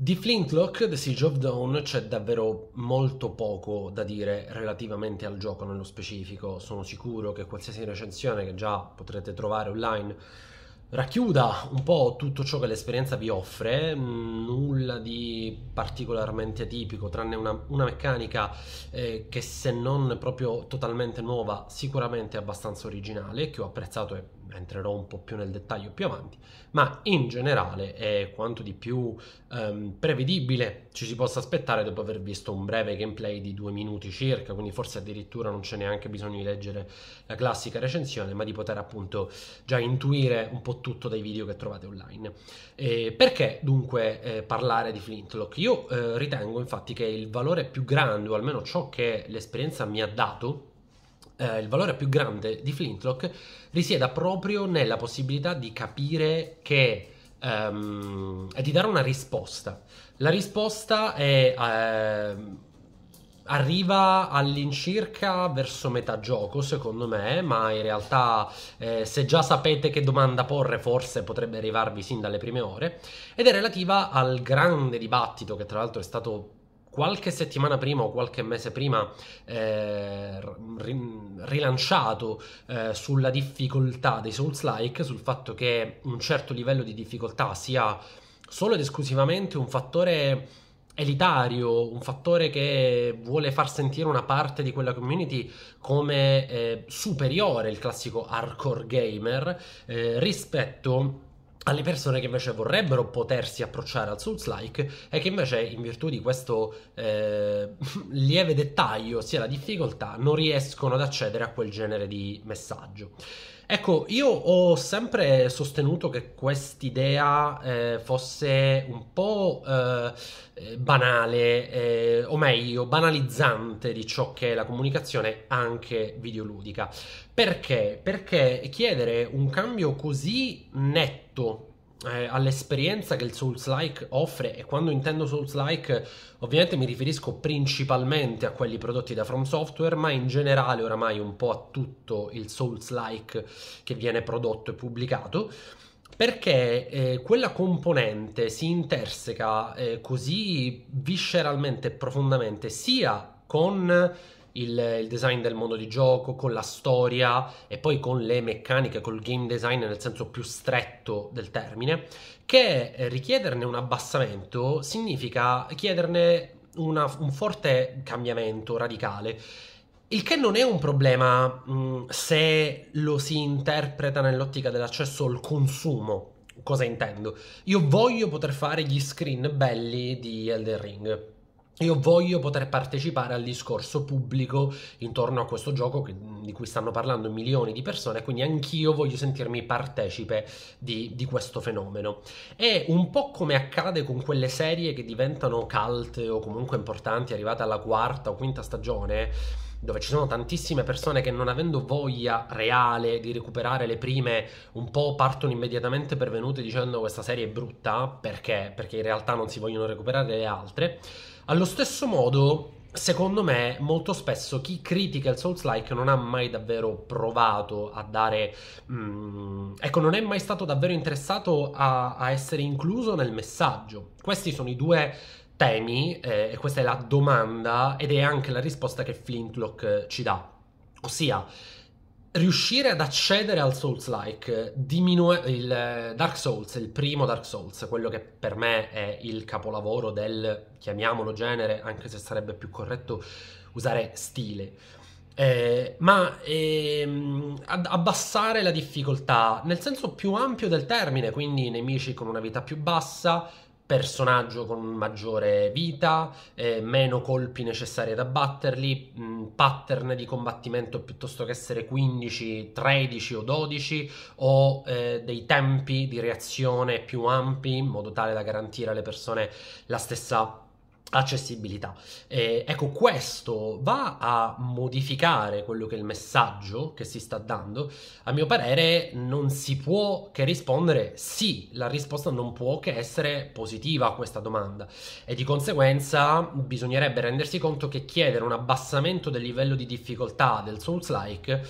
Di Flintlock, The Siege of Dawn, c'è davvero molto poco da dire relativamente al gioco nello specifico. Sono sicuro che qualsiasi recensione che già potrete trovare online racchiuda un po' tutto ciò che l'esperienza vi offre, mm, nulla di particolarmente atipico, tranne una, una meccanica eh, che se non proprio totalmente nuova, sicuramente è abbastanza originale, che ho apprezzato e entrerò un po' più nel dettaglio più avanti, ma in generale è quanto di più ehm, prevedibile ci si possa aspettare dopo aver visto un breve gameplay di due minuti circa, quindi forse addirittura non c'è neanche bisogno di leggere la classica recensione, ma di poter appunto già intuire un po' tutto dai video che trovate online. Eh, perché dunque eh, parlare di Flintlock? Io eh, ritengo infatti che il valore più grande, o almeno ciò che l'esperienza mi ha dato, eh, il valore più grande di Flintlock risieda proprio nella possibilità di capire che um, e di dare una risposta. La risposta è, eh, arriva all'incirca verso metà gioco, secondo me, ma in realtà eh, se già sapete che domanda porre, forse potrebbe arrivarvi sin dalle prime ore. Ed è relativa al grande dibattito che tra l'altro è stato qualche settimana prima o qualche mese prima eh, rilanciato eh, sulla difficoltà dei Souls-like, sul fatto che un certo livello di difficoltà sia solo ed esclusivamente un fattore elitario, un fattore che vuole far sentire una parte di quella community come eh, superiore, il classico hardcore gamer, eh, rispetto a alle persone che invece vorrebbero potersi approcciare al Souls-like e che invece in virtù di questo eh, lieve dettaglio, ossia la difficoltà, non riescono ad accedere a quel genere di messaggio. Ecco, io ho sempre sostenuto che quest'idea eh, fosse un po' eh, eh, banale, eh, o meglio, banalizzante di ciò che è la comunicazione anche videoludica. Perché? Perché chiedere un cambio così netto eh, all'esperienza che il Souls-like offre e quando intendo Souls-like ovviamente mi riferisco principalmente a quelli prodotti da From Software ma in generale oramai un po' a tutto il Souls-like che viene prodotto e pubblicato perché eh, quella componente si interseca eh, così visceralmente e profondamente sia con il, il, design del mondo di gioco, con la storia e poi con le meccaniche, col game design nel senso più stretto del termine, che eh, richiederne un abbassamento significa chiederne una, un forte cambiamento radicale. Il che non è un problema mh, mm, se lo si interpreta nell'ottica dell'accesso al consumo. Cosa intendo? Io voglio poter fare gli screen belli di Elden Ring io voglio poter partecipare al discorso pubblico intorno a questo gioco che, mm, di cui stanno parlando milioni di persone, quindi anch'io voglio sentirmi partecipe di, di, questo fenomeno. È un po' come accade con quelle serie che diventano cult o comunque importanti arrivate alla quarta o quinta stagione, dove ci sono tantissime persone che non avendo voglia reale di recuperare le prime, un po' partono immediatamente pervenute dicendo questa serie è brutta, perché? Perché in realtà non si vogliono recuperare le altre allo stesso modo, secondo me, molto spesso chi critica il Souls-like non ha mai davvero provato a dare... Mm, ecco, non è mai stato davvero interessato a, a essere incluso nel messaggio. Questi sono i due temi, eh, e questa è la domanda ed è anche la risposta che Flintlock eh, ci dà. Ossia, riuscire ad accedere al Souls-like, diminu- il eh, Dark Souls, il primo Dark Souls, quello che per me è il capolavoro del, chiamiamolo genere, anche se sarebbe più corretto usare stile, eh, ma ehm, abbassare la difficoltà nel senso più ampio del termine, quindi nemici con una vita più bassa, personaggio con maggiore vita, eh, meno colpi necessari ad abbatterli, mh, mm, pattern di combattimento piuttosto che essere 15, 13 o 12 o eh, dei tempi di reazione più ampi in modo tale da garantire alle persone la stessa accessibilità. Eh, ecco, questo va a modificare quello che è il messaggio che si sta dando. A mio parere non si può che rispondere sì, la risposta non può che essere positiva a questa domanda e di conseguenza bisognerebbe rendersi conto che chiedere un abbassamento del livello di difficoltà del Souls like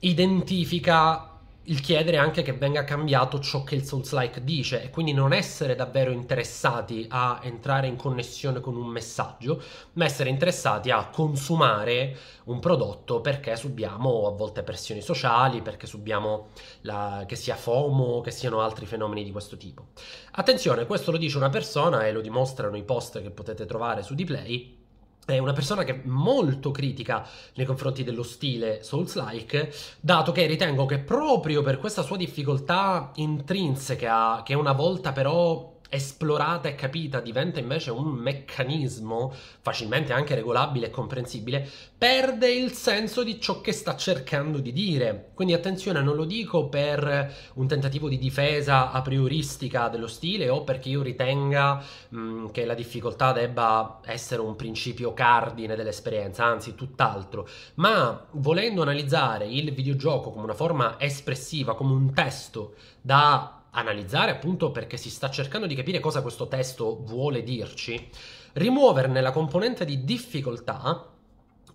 identifica il chiedere anche che venga cambiato ciò che il Souls-like dice e quindi non essere davvero interessati a entrare in connessione con un messaggio, ma essere interessati a consumare un prodotto perché subiamo a volte pressioni sociali, perché subiamo la, che sia FOMO, che siano altri fenomeni di questo tipo. Attenzione, questo lo dice una persona e lo dimostrano i post che potete trovare su Dplay è una persona che è molto critica nei confronti dello stile Souls-like, dato che ritengo che proprio per questa sua difficoltà intrinseca, che una volta però esplorata e capita, diventa invece un meccanismo facilmente anche regolabile e comprensibile, perde il senso di ciò che sta cercando di dire. Quindi attenzione, non lo dico per un tentativo di difesa a prioristica dello stile o perché io ritenga mh, che la difficoltà debba essere un principio cardine dell'esperienza, anzi tutt'altro, ma volendo analizzare il videogioco come una forma espressiva, come un testo da analizzare appunto perché si sta cercando di capire cosa questo testo vuole dirci, rimuoverne la componente di difficoltà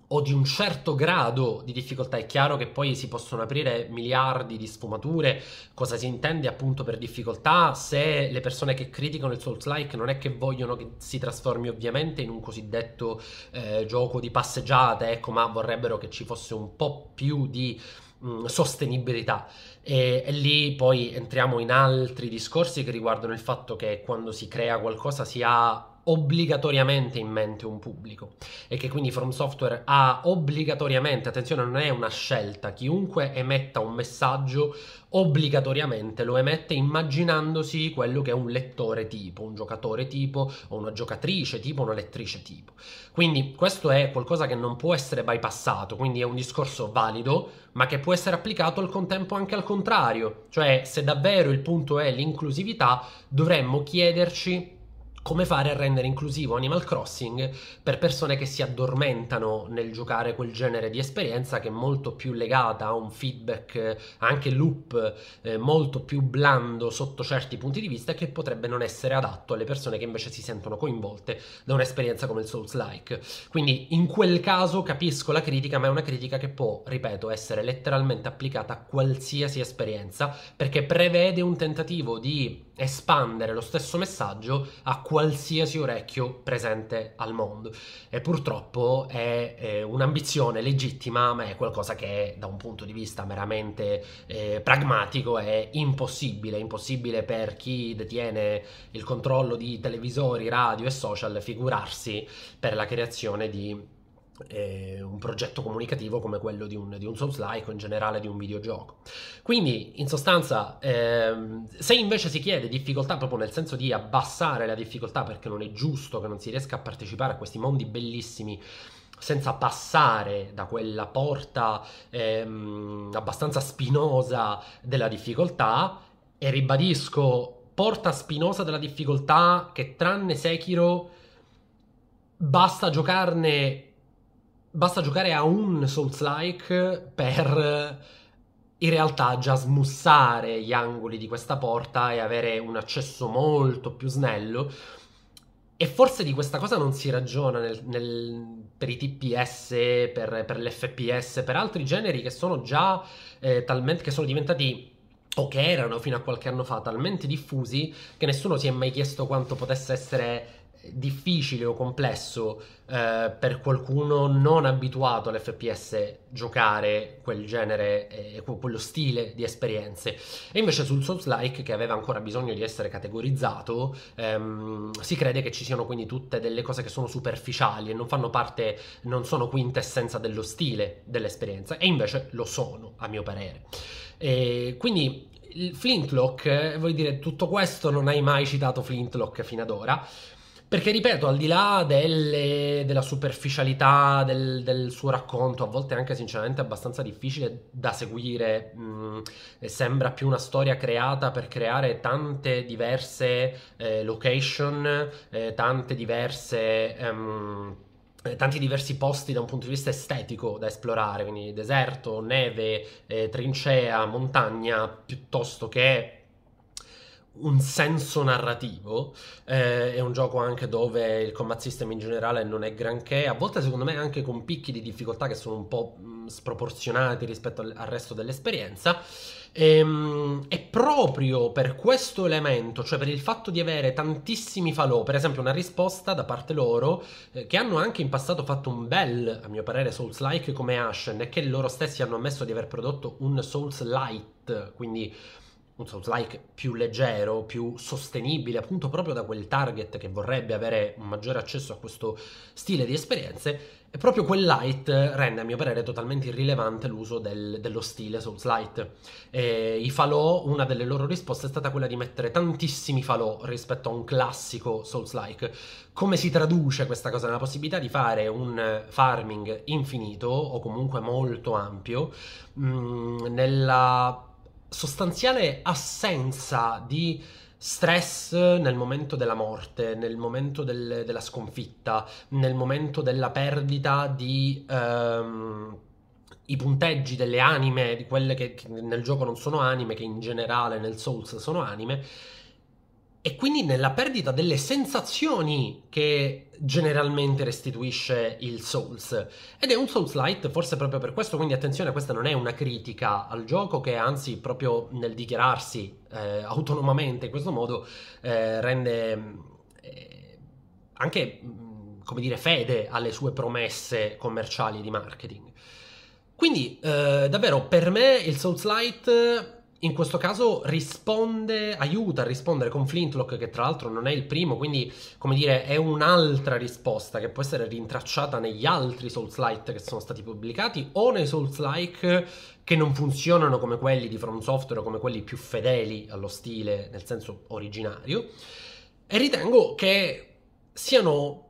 o di un certo grado di difficoltà. È chiaro che poi si possono aprire miliardi di sfumature, cosa si intende appunto per difficoltà, se le persone che criticano il Souls-like non è che vogliono che si trasformi ovviamente in un cosiddetto eh, gioco di passeggiate, ecco, ma vorrebbero che ci fosse un po' più di sostenibilità. E, e, lì poi entriamo in altri discorsi che riguardano il fatto che quando si crea qualcosa si ha obbligatoriamente in mente un pubblico e che quindi From Software ha obbligatoriamente, attenzione non è una scelta, chiunque emetta un messaggio obbligatoriamente lo emette immaginandosi quello che è un lettore tipo, un giocatore tipo, o una giocatrice tipo, una lettrice tipo. Quindi questo è qualcosa che non può essere bypassato, quindi è un discorso valido, ma che può essere applicato al contempo anche al contrario, cioè se davvero il punto è l'inclusività, dovremmo chiederci come fare a rendere inclusivo Animal Crossing per persone che si addormentano nel giocare quel genere di esperienza che è molto più legata a un feedback, anche loop, eh, molto più blando sotto certi punti di vista e che potrebbe non essere adatto alle persone che invece si sentono coinvolte da un'esperienza come il Souls-like. Quindi in quel caso capisco la critica, ma è una critica che può, ripeto, essere letteralmente applicata a qualsiasi esperienza perché prevede un tentativo di espandere lo stesso messaggio a qualsiasi qualsiasi orecchio presente al mondo. E purtroppo è eh, un'ambizione legittima, ma è qualcosa che da un punto di vista meramente eh, pragmatico è impossibile, impossibile per chi detiene il controllo di televisori, radio e social figurarsi per la creazione di eh, un progetto comunicativo come quello di un, di un Souls-like o in generale di un videogioco. Quindi, in sostanza, ehm, se invece si chiede difficoltà proprio nel senso di abbassare la difficoltà perché non è giusto che non si riesca a partecipare a questi mondi bellissimi senza passare da quella porta ehm, abbastanza spinosa della difficoltà, e ribadisco, porta spinosa della difficoltà che tranne Sekiro basta giocarne basta giocare a un Souls-like per eh, in realtà già smussare gli angoli di questa porta e avere un accesso molto più snello. E forse di questa cosa non si ragiona nel, nel, per i TPS, per, per, l'FPS, per altri generi che sono già eh, talmente che sono diventati o che erano fino a qualche anno fa talmente diffusi che nessuno si è mai chiesto quanto potesse essere difficile o complesso eh, per qualcuno non abituato all'FPS giocare quel genere e eh, quello stile di esperienze. E invece sul Souls Like, che aveva ancora bisogno di essere categorizzato, ehm, si crede che ci siano quindi tutte delle cose che sono superficiali e non fanno parte, non sono quintessenza dello stile dell'esperienza, e invece lo sono, a mio parere. E quindi Flintlock, eh, vuol dire tutto questo non hai mai citato Flintlock fino ad ora, perché, ripeto, al di là delle, della superficialità del, del, suo racconto, a volte anche sinceramente abbastanza difficile da seguire, mh, mm, sembra più una storia creata per creare tante diverse eh, location, eh, tante diverse... Um, tanti diversi posti da un punto di vista estetico da esplorare, quindi deserto, neve, eh, trincea, montagna, piuttosto che un senso narrativo, eh, è un gioco anche dove il combat system in generale non è granché, a volte secondo me anche con picchi di difficoltà che sono un po' mm, sproporzionati rispetto al, al resto dell'esperienza. E, ehm, e, proprio per questo elemento, cioè per il fatto di avere tantissimi falò, per esempio una risposta da parte loro, eh, che hanno anche in passato fatto un bel, a mio parere, Souls-like come Ashen, e che loro stessi hanno ammesso di aver prodotto un Souls-lite, quindi un Souls-like più leggero, più sostenibile, appunto proprio da quel target che vorrebbe avere un maggiore accesso a questo stile di esperienze, e proprio quel light rende a mio parere totalmente irrilevante l'uso del, dello stile Souls Light. E I falò, una delle loro risposte è stata quella di mettere tantissimi falò rispetto a un classico Souls Like. Come si traduce questa cosa? Nella possibilità di fare un farming infinito o comunque molto ampio mh, mm, nella sostanziale assenza di stress nel momento della morte, nel momento del, della sconfitta, nel momento della perdita di ehm, i punteggi delle anime, di quelle che, che, nel gioco non sono anime, che in generale nel Souls sono anime e quindi nella perdita delle sensazioni che generalmente restituisce il Souls. Ed è un Souls Light forse proprio per questo, quindi attenzione, questa non è una critica al gioco che anzi proprio nel dichiararsi eh, autonomamente in questo modo eh, rende eh, anche mm, come dire fede alle sue promesse commerciali di marketing. Quindi eh, davvero per me il Souls Light in questo caso risponde, aiuta a rispondere con Flintlock, che tra l'altro non è il primo, quindi come dire è un'altra risposta che può essere rintracciata negli altri Souls-like che sono stati pubblicati o nei Souls-like che non funzionano come quelli di From Software o come quelli più fedeli allo stile nel senso originario. E ritengo che siano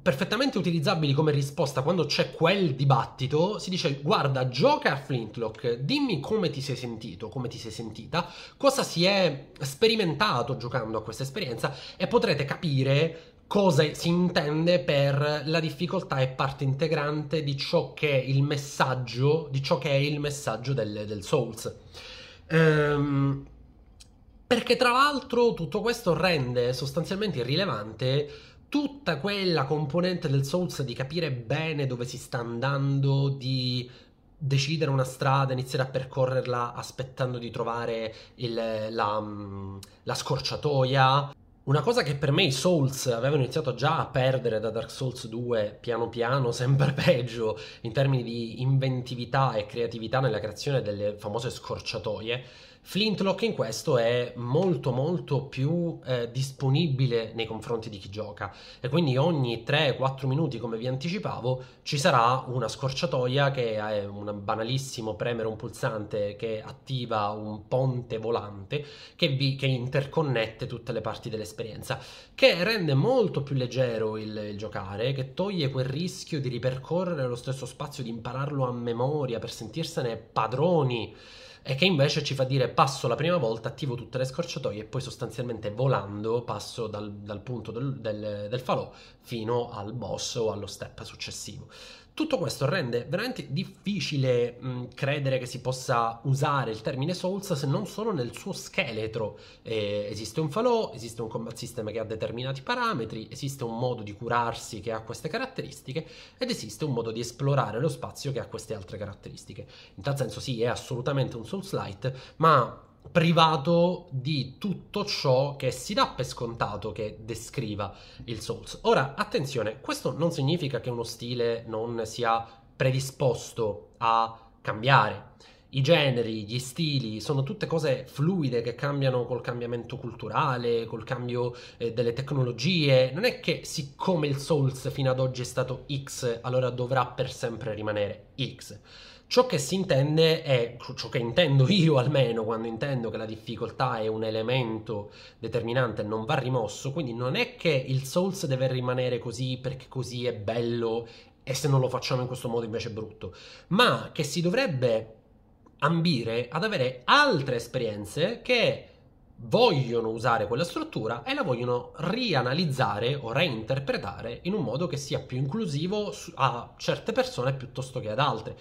perfettamente utilizzabili come risposta quando c'è quel dibattito, si dice guarda, gioca a Flintlock, dimmi come ti sei sentito, come ti sei sentita, cosa si è sperimentato giocando a questa esperienza e potrete capire cosa si intende per la difficoltà e parte integrante di ciò che è il messaggio, di ciò che è il messaggio del, del Souls. Ehm, perché tra l'altro tutto questo rende sostanzialmente irrilevante tutta quella componente del Souls di capire bene dove si sta andando, di decidere una strada, iniziare a percorrerla aspettando di trovare il, la, mm, la scorciatoia. Una cosa che per me i Souls avevano iniziato già a perdere da Dark Souls 2 piano piano, sempre peggio, in termini di inventività e creatività nella creazione delle famose scorciatoie, Flintlock in questo è molto molto più eh, disponibile nei confronti di chi gioca e quindi ogni 3-4 minuti come vi anticipavo ci sarà una scorciatoia che è un banalissimo premere un pulsante che attiva un ponte volante che, vi, che interconnette tutte le parti dell'esperienza che rende molto più leggero il, il giocare che toglie quel rischio di ripercorrere lo stesso spazio di impararlo a memoria per sentirsene padroni e che invece ci fa dire passo la prima volta, attivo tutte le scorciatoie e poi sostanzialmente volando passo dal, dal punto del, del, del falò fino al boss o allo step successivo. Tutto questo rende veramente difficile mh, credere che si possa usare il termine Souls se non solo nel suo scheletro. Eh, esiste un falò, esiste un combat system che ha determinati parametri, esiste un modo di curarsi che ha queste caratteristiche ed esiste un modo di esplorare lo spazio che ha queste altre caratteristiche. In tal senso sì, è assolutamente un Souls Light, ma privato di tutto ciò che si dà per scontato che descriva il Souls. Ora, attenzione, questo non significa che uno stile non sia predisposto a cambiare. I generi, gli stili sono tutte cose fluide che cambiano col cambiamento culturale, col cambio eh, delle tecnologie. Non è che siccome il Souls fino ad oggi è stato X, allora dovrà per sempre rimanere X Ciò che si intende è, ciò che intendo io almeno quando intendo che la difficoltà è un elemento determinante e non va rimosso, quindi non è che il Souls deve rimanere così perché così è bello e se non lo facciamo in questo modo invece è brutto, ma che si dovrebbe ambire ad avere altre esperienze che vogliono usare quella struttura e la vogliono rianalizzare o reinterpretare in un modo che sia più inclusivo a certe persone piuttosto che ad altre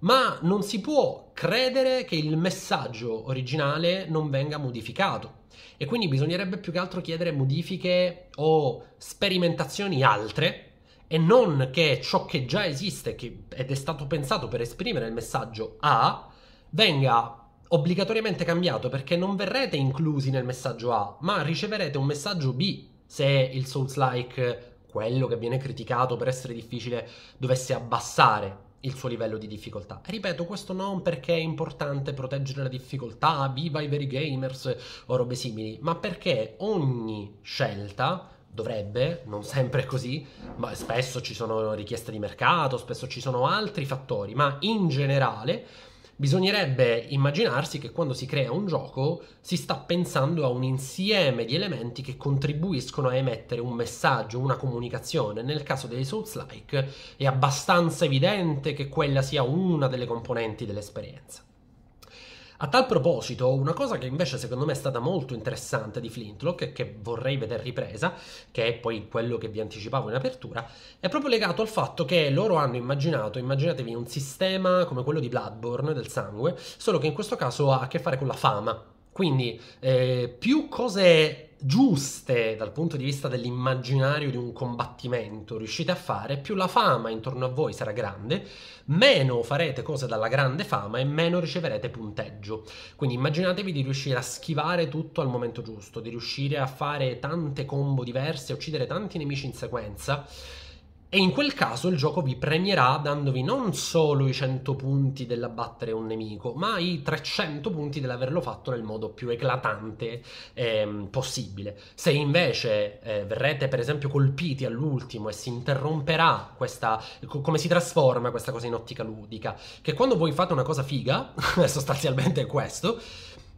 ma non si può credere che il messaggio originale non venga modificato e quindi bisognerebbe più che altro chiedere modifiche o sperimentazioni altre e non che ciò che già esiste che ed è stato pensato per esprimere il messaggio A venga obbligatoriamente cambiato perché non verrete inclusi nel messaggio A, ma riceverete un messaggio B se il Souls like quello che viene criticato per essere difficile dovesse abbassare il suo livello di difficoltà. Ripeto, questo non perché è importante proteggere la difficoltà, viva i veri gamers o robe simili, ma perché ogni scelta dovrebbe, non sempre è così, ma spesso ci sono richieste di mercato, spesso ci sono altri fattori, ma in generale Bisognerebbe immaginarsi che quando si crea un gioco si sta pensando a un insieme di elementi che contribuiscono a emettere un messaggio, una comunicazione. Nel caso dei Souls-like è abbastanza evidente che quella sia una delle componenti dell'esperienza. A tal proposito, una cosa che invece secondo me è stata molto interessante di Flintlock e che vorrei vedere ripresa, che è poi quello che vi anticipavo in apertura, è proprio legato al fatto che loro hanno immaginato, immaginatevi un sistema come quello di Bloodborne, del sangue, solo che in questo caso ha a che fare con la fama. Quindi eh, più cose giuste dal punto di vista dell'immaginario di un combattimento riuscite a fare, più la fama intorno a voi sarà grande, meno farete cose dalla grande fama e meno riceverete punteggio. Quindi immaginatevi di riuscire a schivare tutto al momento giusto, di riuscire a fare tante combo diverse, a uccidere tanti nemici in sequenza e in quel caso il gioco vi premierà dandovi non solo i 100 punti dell'abbattere un nemico, ma i 300 punti dell'averlo fatto nel modo più eclatante eh, possibile. Se invece eh, verrete per esempio colpiti all'ultimo e si interromperà questa... Co- come si trasforma questa cosa in ottica ludica? Che quando voi fate una cosa figa, sostanzialmente è questo,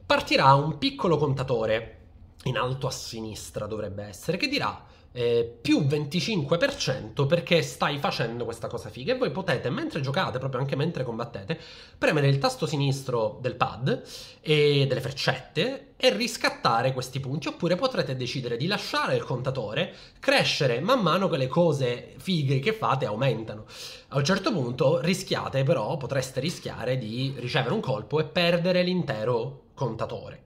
partirà un piccolo contatore, in alto a sinistra dovrebbe essere, che dirà eh, più 25% perché stai facendo questa cosa figa e voi potete mentre giocate, proprio anche mentre combattete, premere il tasto sinistro del pad e delle freccette e riscattare questi punti oppure potrete decidere di lasciare il contatore crescere man mano che le cose fighe che fate aumentano. A un certo punto rischiate però, potreste rischiare di ricevere un colpo e perdere l'intero contatore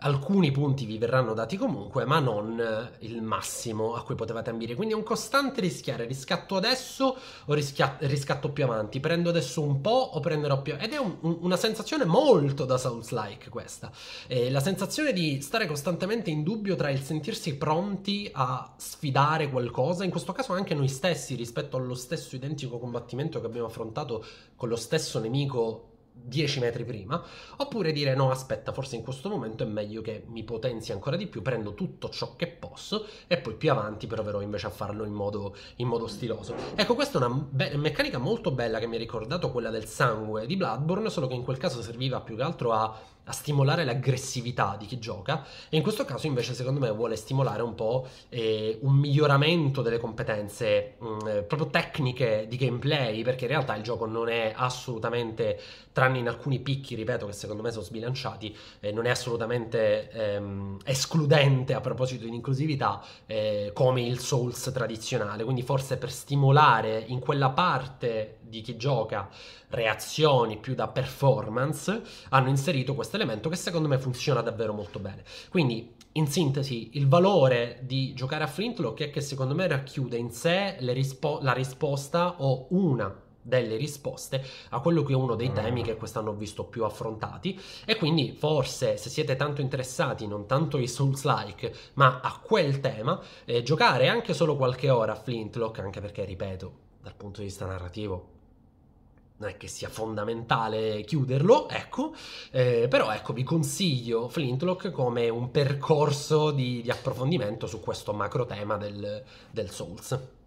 alcuni punti vi verranno dati comunque, ma non eh, il massimo a cui potevate ambire. Quindi è un costante rischiare, riscatto adesso o rischia- riscatto più avanti, prendo adesso un po' o prenderò più... Ed è un, un, una sensazione molto da Souls-like questa, eh, la sensazione di stare costantemente in dubbio tra il sentirsi pronti a sfidare qualcosa, in questo caso anche noi stessi rispetto allo stesso identico combattimento che abbiamo affrontato con lo stesso nemico 10 metri prima, oppure dire no, aspetta, forse in questo momento è meglio che mi potenzi ancora di più, prendo tutto ciò che posso e poi più avanti proverò invece a farlo in modo, in modo stiloso. Ecco, questa è una be- meccanica molto bella che mi ha ricordato quella del sangue di Bloodborne, solo che in quel caso serviva più che altro a, a stimolare l'aggressività di chi gioca e in questo caso invece secondo me vuole stimolare un po' eh, un miglioramento delle competenze mh, mm, eh, proprio tecniche di gameplay, perché in realtà il gioco non è assolutamente... Tra tranne in alcuni picchi, ripeto, che secondo me sono sbilanciati, eh, non è assolutamente ehm, escludente a proposito di inclusività eh, come il Souls tradizionale. Quindi forse per stimolare in quella parte di chi gioca reazioni più da performance, hanno inserito questo elemento che secondo me funziona davvero molto bene. Quindi, in sintesi, il valore di giocare a Flintlock è che secondo me racchiude in sé rispo- la risposta o una delle risposte a quello che è uno dei temi mm. che quest'anno ho visto più affrontati e quindi forse se siete tanto interessati non tanto ai Souls like ma a quel tema eh, giocare anche solo qualche ora a Flintlock anche perché ripeto dal punto di vista narrativo non è che sia fondamentale chiuderlo, ecco, eh, però ecco vi consiglio Flintlock come un percorso di, di approfondimento su questo macro tema del, del Souls.